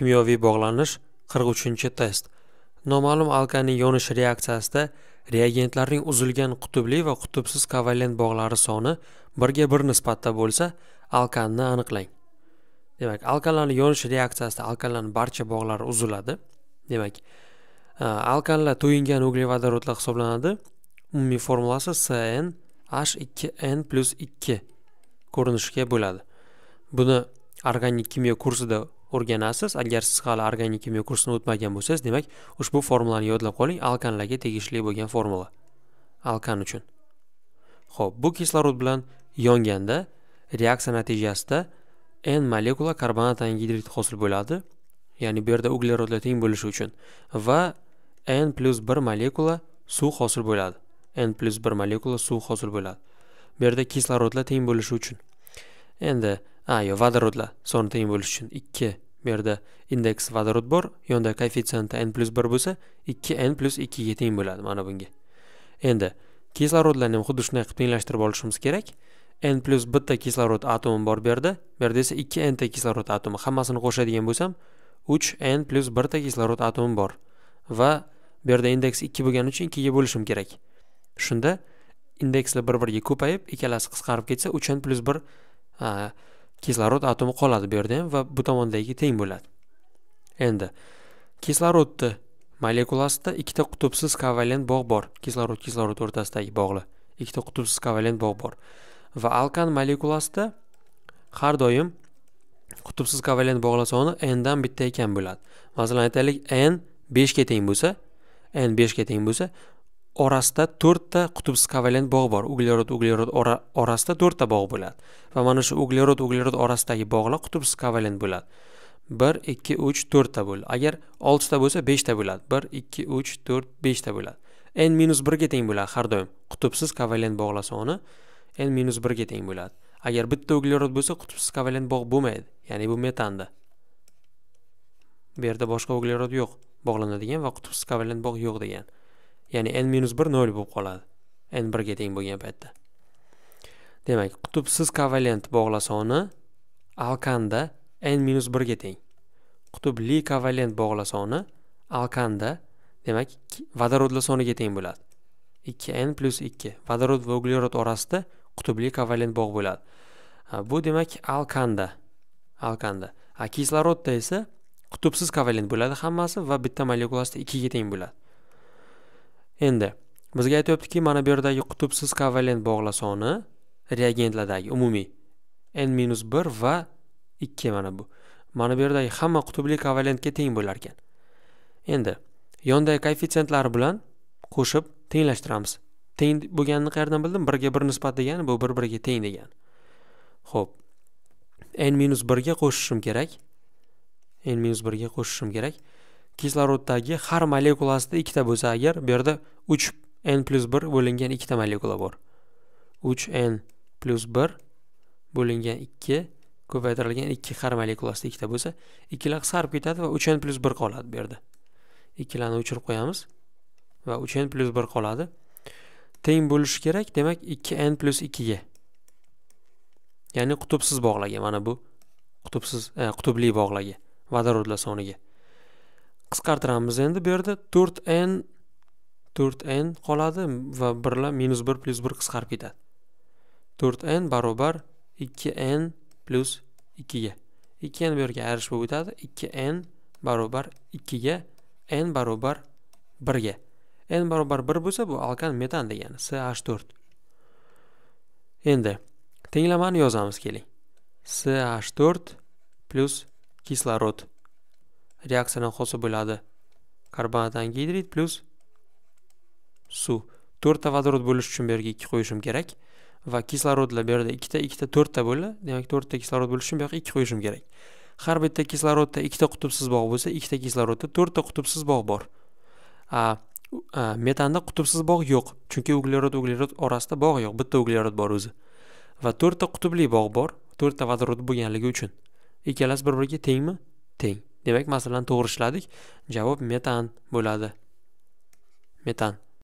kimyoviy bog'lanish 43 test noma'lum alkaning yonish reaksiyasida reagentlarning uzilgan qutubli va qutubsiz kovalent bog'lari soni ga 1 nisbatda bo'lsa alkanni aniqlang demak alkanlarning yonish reaksiyasida alkanlarning barcha bog'lari uziladi demak e, alkanlar to'yingan uglevodorodlar hisoblanadi umumiy formulasi cn h2n plyus 2 ko'rinishga bo'ladi buni organik kimyo kursida o'rganasiz agar siz hali organik kimyo kursini o'tmagan bo'lsangiz demak ushbu formulani yodlab qoling alkanlarga tegishli bo'lgan formula alkan uchun ho'p bu kislorod bilan yonganda reaksiya natijasida n molekula karbonat angidrid hosil bo'ladi ya'ni bu yerda uglerodlar teng bo'lishi uchun va n plyus bir molekula suv hosil bo'ladi n plyus bir molekula suv hosil bo'ladi bu yerda kislorodlar teng bo'lishi uchun endi a yo vodorodlar soni teng bo'lishi uchun ikki bu yerda indeks vodorod bor yonda koeffitsiyenti n plyus bir bo'lsa ikki n plyus ikkiga teng bo'ladi mana bunga endi kislorodlarni ham xuddi shunday qilib tenglashtirib olishimiz kerak n plyus bitta kislorod atomi bor bu yerda bu yerda esa ikki nta kislorod atomi hammasini qo'shadigan bo'lsam uch n plyus birta kislorod atomi bor va bu yerda indeks ikki bo'lgani uchun ikkiga bo'lishim kerak shunda indekslar bir biriga ko'payib ikkalasi qisqarib ketsa uch n plyus bir kislorod atomi qoladi bu yerda ham va bu tomondagi teng bo'ladi endi kislorodni molekulasida ikkita qutubsiz kovalent bog' bor kislorod kislorod o'rtasidagi bog'li ikkita qutubsiz kovalent bog' bor va alkan molekulasida har doim qutubsiz kovalent bog'lar soni n dan bitta ekan bo'ladi masalan aytaylik n beshga teng bo'lsa n beshga teng bo'lsa orasida to'rtta qutubsiz kovalent bog' bor uglerod uglerod orasida to'rtta bog' bo'ladi va mana shu uglerod uglerod orasidagi bog'lar qutubsiz kovalent bo'ladi bir ikki uch to'rtta bo'ldi agar oltita bo'lsa beshta bo'ladi bir ikki uch to'rt beshta bo'ladi n minus birga teng bo'ladi har doim qutubsiz kovalent bog'lar soni n minus birga teng bo'ladi agar bitta uglerod bo'lsa qutubsiz kovalent bog' bo'lmaydi ya'ni bu metanda bu yerda boshqa uglerod yo'q bog'lanadigan va qutubsiz kovalent bog' yo'q degan ya'ni n minus bir nol bo'lib qoladi n birga teng bo'lgan paytda demak qutubsiz kovalent bog'la soni alkanda n minus birga teng qutubli kovalent bog'la soni alkanda demak vodorodlar soniga teng bo'ladi 2n plus 2 vodorod va uglerod orasida qutubli kovalent bog' bo'ladi bu demak alkanda alkanda a kislorodda esa qutubsiz kovalent bo'ladi hammasi va bitta molekulasida 2 ga teng bo'ladi endi bizga aytyaptiki mana bu yerdagi qutubsiz kovalent bog'lar soni reagentlardagi umumiy n minus va 2 mana bu mana bu yerdagi hamma qutubli kovalentga teng bo'lar ekan endi yondagi koeffitsientlari bilan qo'shib tenglashtiramiz teng bo'lganini qayerdan bildim 1 ga 1 nisbat degani bu bir biriga teng degan. Xo'p. n minus ga qo'shishim kerak n minus ga qo'shishim kerak kisloroddagi har molekulasida ikkita bo'lsa agar bu yerda 3 n1 bo'lingan ikkita molekula bor 3 n1 bo'lingan 2 ko'paytirilgan 2 har molekulasida ikkita bo'lsa ikkilar sarib ketadi va 3 n1 qoladi bu yerda ikkilarni o'chirib qo'yamiz va 3 n1 qoladi teng bo'lishi kerak demak 2 n2 ga ya'ni qutubsiz bog'laga mana bu qutubsiz e, qutubli bog'laga vodorodlar soniga qisqartiramiz endi bu yerda to'rt n to'rt n qoladi va birlar minus bir plyus bir qisqarib ketadi to'rt n barobar ikki n plyus ikkiga ikki n bu yerga ayrish bo'lib o'tadi ikki n barobar ikkiga n barobar birga n barobar bir bo'lsa bu alkan metan degani ch to'rt endi tenglamani yozamiz keling ch to'rt plyus kislorod reaksiyani hosil bo'ladi karbonat angidrid plyus suv to'rtta vodorod bo'lishi uchun bu yerga ikki qo'yishim kerak va kislorodlar bu yerda ikkita ikkita to'rtta bo'ldi demak to'rtta kislorod bo'lishi uchun bu yoqqa ikki qo'yishim kerak har bitta kislorodda ikkita qutubsiz bog' bo'lsa ikkita kislorodda to'rtta qutubsiz bog' bor metanda qutubsiz bog' yo'q chunki uglerod uglerod orasida bog' yo'q bitta uglerod bor o'zi va to'rtta qutubli bog' bor to'rtta vodorod bo'lganligi uchun ikkalasi bir biriga tengmi teng demak masalan to'g'ri ishladik javob metan bo'ladi metan